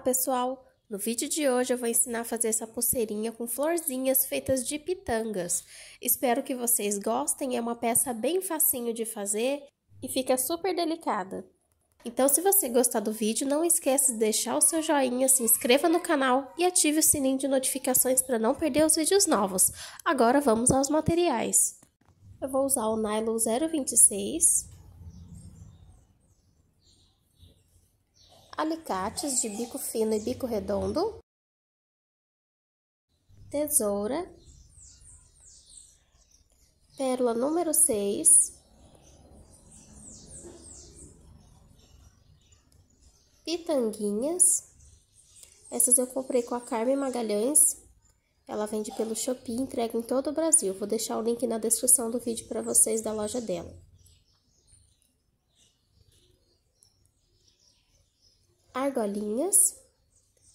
pessoal! No vídeo de hoje eu vou ensinar a fazer essa pulseirinha com florzinhas feitas de pitangas. Espero que vocês gostem, é uma peça bem facinho de fazer e fica super delicada. Então se você gostar do vídeo, não esqueça de deixar o seu joinha, se inscreva no canal e ative o sininho de notificações para não perder os vídeos novos. Agora vamos aos materiais. Eu vou usar o nylon 026, alicates de bico fino e bico redondo, tesoura, pérola número 6, pitanguinhas. Essas eu comprei com a Carmen Magalhães. Ela vende pelo Shopee, entrega em todo o Brasil. Vou deixar o link na descrição do vídeo para vocês da loja dela. argolinhas.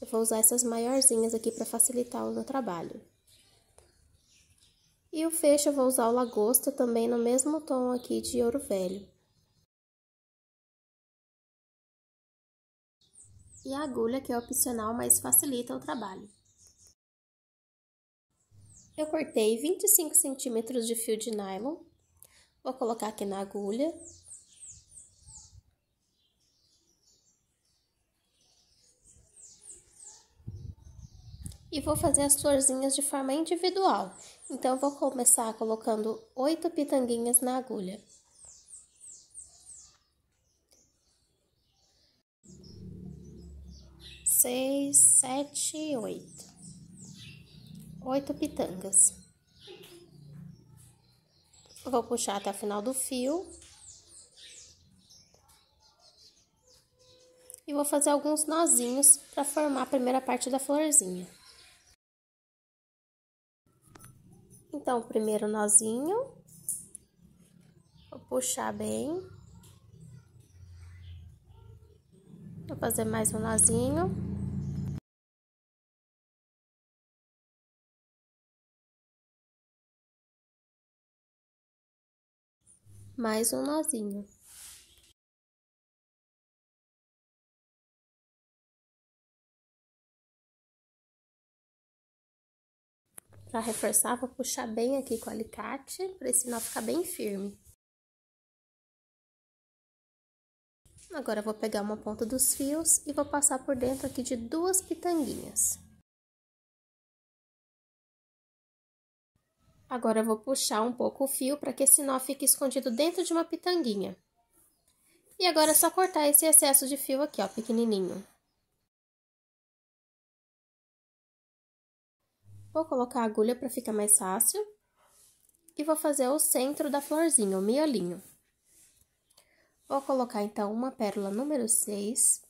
Eu vou usar essas maiorzinhas aqui para facilitar o meu trabalho. E o fecho eu vou usar o lagosta também no mesmo tom aqui de ouro velho. E a agulha que é opcional, mas facilita o trabalho. Eu cortei 25 centímetros de fio de nylon, vou colocar aqui na agulha e vou fazer as florzinhas de forma individual. Então, vou começar colocando oito pitanguinhas na agulha. Seis, sete, oito. Oito pitangas. Vou puxar até o final do fio. E vou fazer alguns nozinhos para formar a primeira parte da florzinha. Então, o primeiro nozinho, vou puxar bem. Vou fazer mais um nozinho. Mais um nozinho. Para reforçar, vou puxar bem aqui com o alicate, para esse nó ficar bem firme. Agora, vou pegar uma ponta dos fios e vou passar por dentro aqui de duas pitanguinhas. Agora, vou puxar um pouco o fio para que esse nó fique escondido dentro de uma pitanguinha. E agora é só cortar esse excesso de fio aqui, ó, pequenininho. Vou colocar a agulha para ficar mais fácil. E vou fazer o centro da florzinha, o miolinho. Vou colocar, então, uma pérola número 6.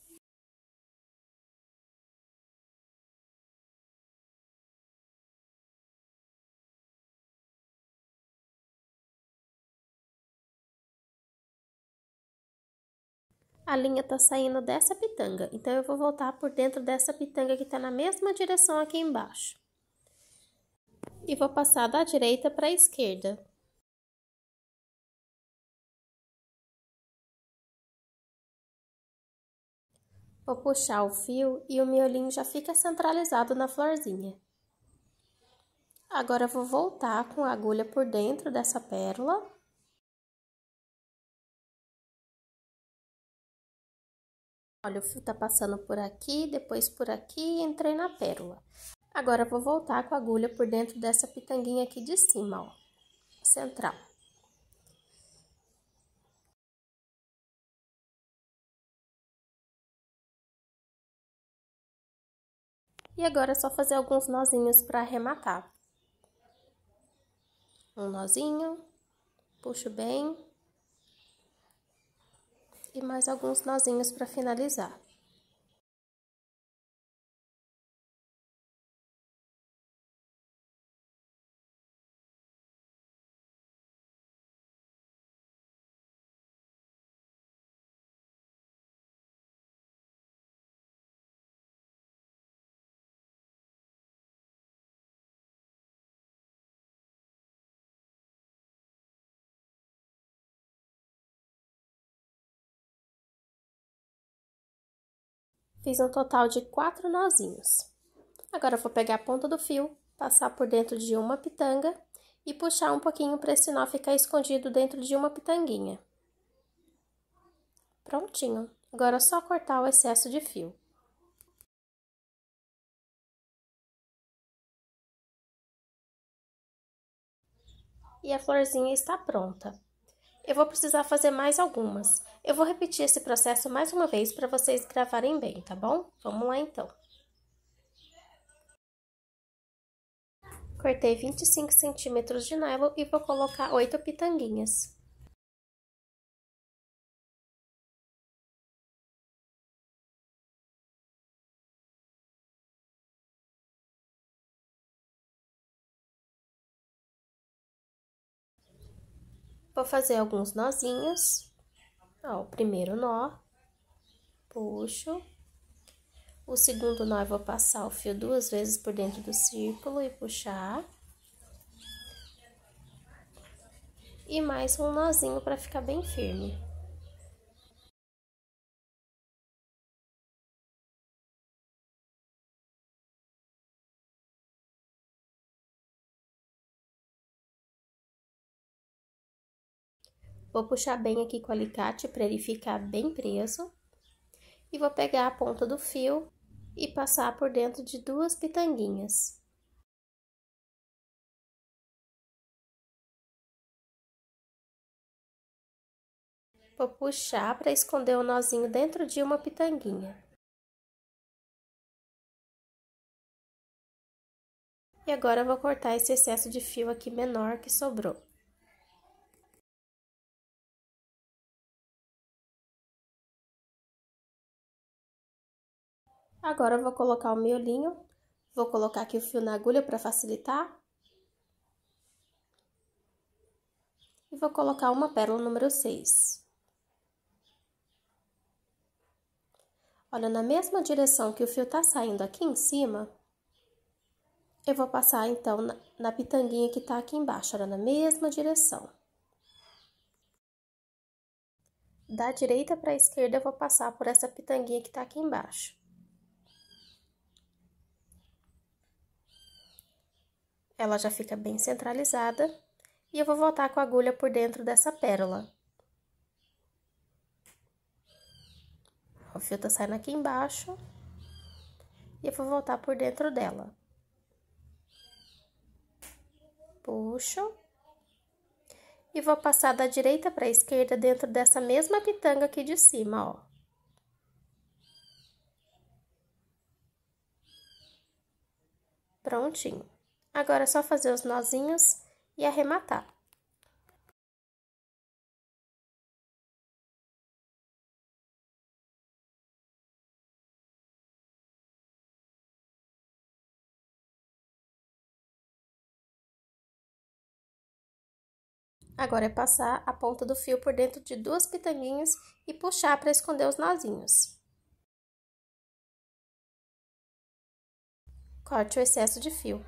a linha tá saindo dessa pitanga. Então, eu vou voltar por dentro dessa pitanga que tá na mesma direção aqui embaixo e vou passar da direita para a esquerda. Vou puxar o fio e o miolinho já fica centralizado na florzinha. Agora vou voltar com a agulha por dentro dessa pérola. Olha, o fio tá passando por aqui, depois por aqui e entrei na pérola. Agora, vou voltar com a agulha por dentro dessa pitanguinha aqui de cima, ó, central. E agora é só fazer alguns nozinhos para arrematar. Um nozinho, puxo bem. E mais alguns nozinhos para finalizar. Fiz um total de quatro nozinhos. Agora vou pegar a ponta do fio, passar por dentro de uma pitanga e puxar um pouquinho para esse nó ficar escondido dentro de uma pitanguinha. Prontinho. Agora é só cortar o excesso de fio. E a florzinha está pronta. Eu vou precisar fazer mais algumas. Eu vou repetir esse processo mais uma vez para vocês gravarem bem, tá bom? Vamos lá então. Cortei 25 centímetros de nylon e vou colocar 8 pitanguinhas. Vou fazer alguns nozinhos. Ó, o primeiro nó, puxo. O segundo nó eu vou passar o fio duas vezes por dentro do círculo e puxar. E mais um nozinho para ficar bem firme. Vou puxar bem aqui com o alicate para ele ficar bem preso. E vou pegar a ponta do fio e passar por dentro de duas pitanguinhas. Vou puxar para esconder o nozinho dentro de uma pitanguinha. E agora vou cortar esse excesso de fio aqui menor que sobrou. Agora vou colocar o miolinho, vou colocar aqui o fio na agulha para facilitar. E vou colocar uma pérola número 6. Olha, na mesma direção que o fio tá saindo aqui em cima, eu vou passar então na, pitanguinha que tá aqui embaixo, olha, na mesma direção. Da direita para a esquerda, eu vou passar por essa pitanguinha que tá aqui embaixo. Ela já fica bem centralizada e eu vou voltar com a agulha por dentro dessa pérola. O fio tá saindo aqui embaixo e eu vou voltar por dentro dela. Puxo. E vou passar da direita para a esquerda dentro dessa mesma pitanga aqui de cima, ó. Prontinho. Agora é só fazer os nozinhos e arrematar. Agora é passar a ponta do fio por dentro de duas pitanguinhas e puxar para esconder os nozinhos. Corte o excesso de fio.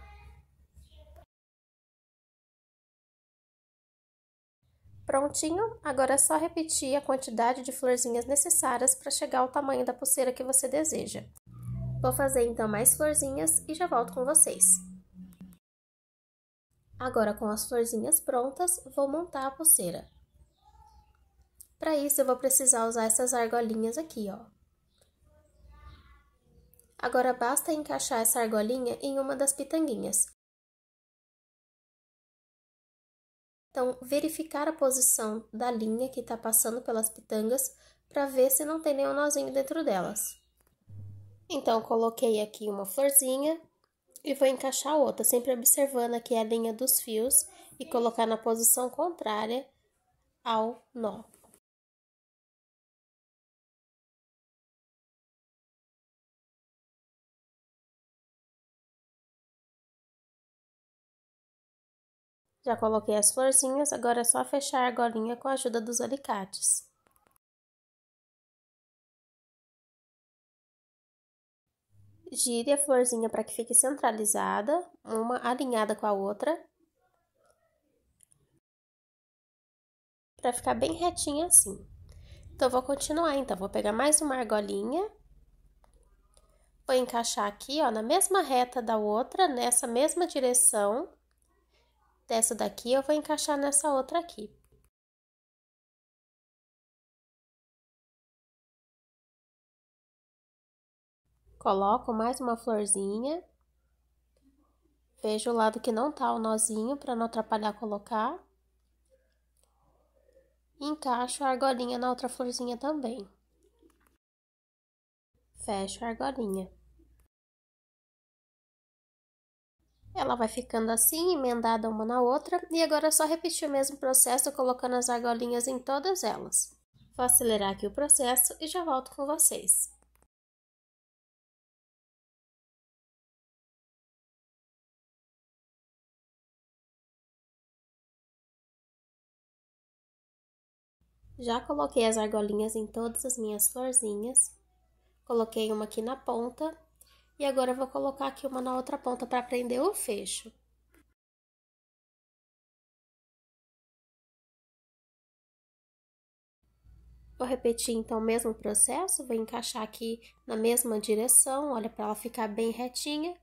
Prontinho, agora é só repetir a quantidade de florzinhas necessárias para chegar ao tamanho da pulseira que você deseja. Vou fazer então mais florzinhas e já volto com vocês. Agora com as florzinhas prontas, vou montar a pulseira. Para isso, eu vou precisar usar essas argolinhas aqui, ó. Agora, basta encaixar essa argolinha em uma das pitanguinhas. Então, verificar a posição da linha que está passando pelas pitangas para ver se não tem nenhum nozinho dentro delas. Então, coloquei aqui uma florzinha e vou encaixar outra, sempre observando aqui a linha dos fios e colocar na posição contrária ao nó. Já coloquei as florzinhas, agora é só fechar a argolinha com a ajuda dos alicates. Gire a florzinha para que fique centralizada, uma alinhada com a outra. Para ficar bem retinha assim. Então, vou continuar, então. Vou pegar mais uma argolinha. Vou encaixar aqui, ó, na mesma reta da outra, nessa mesma direção dessa daqui eu vou encaixar nessa outra aqui. Coloco mais uma florzinha. Vejo o lado que não tá o nozinho para não atrapalhar colocar. encaixo a argolinha na outra florzinha também. Fecho a argolinha. Ela vai ficando assim, emendada uma na outra, e agora é só repetir o mesmo processo colocando as argolinhas em todas elas. Vou acelerar aqui o processo e já volto com vocês. Já coloquei as argolinhas em todas as minhas florzinhas. Coloquei uma aqui na ponta e agora vou colocar aqui uma na outra ponta para prender o fecho. Vou repetir então o mesmo processo, vou encaixar aqui na mesma direção, olha para ela ficar bem retinha.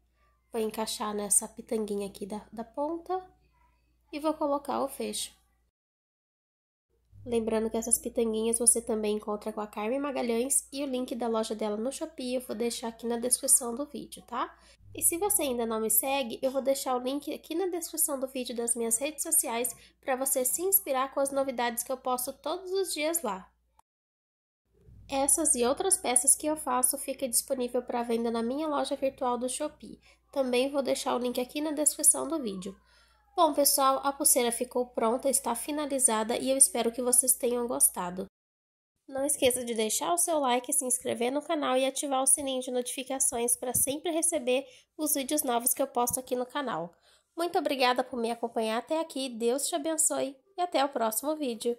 Vou encaixar nessa pitanguinha aqui da, da ponta e vou colocar o fecho. Lembrando que essas pitanguinhas você também encontra com a Carmen Magalhães e o link da loja dela no Shopee eu vou deixar aqui na descrição do vídeo, tá? E se você ainda não me segue, eu vou deixar o link aqui na descrição do vídeo das minhas redes sociais para você se inspirar com as novidades que eu posto todos os dias lá. Essas e outras peças que eu faço fica disponível para venda na minha loja virtual do Shopee. Também vou deixar o link aqui na descrição do vídeo. Bom, pessoal, a pulseira ficou pronta, está finalizada e eu espero que vocês tenham gostado. Não esqueça de deixar o seu like, se inscrever no canal e ativar o sininho de notificações para sempre receber os vídeos novos que eu posto aqui no canal. Muito obrigada por me acompanhar até aqui, Deus te abençoe e até o próximo vídeo.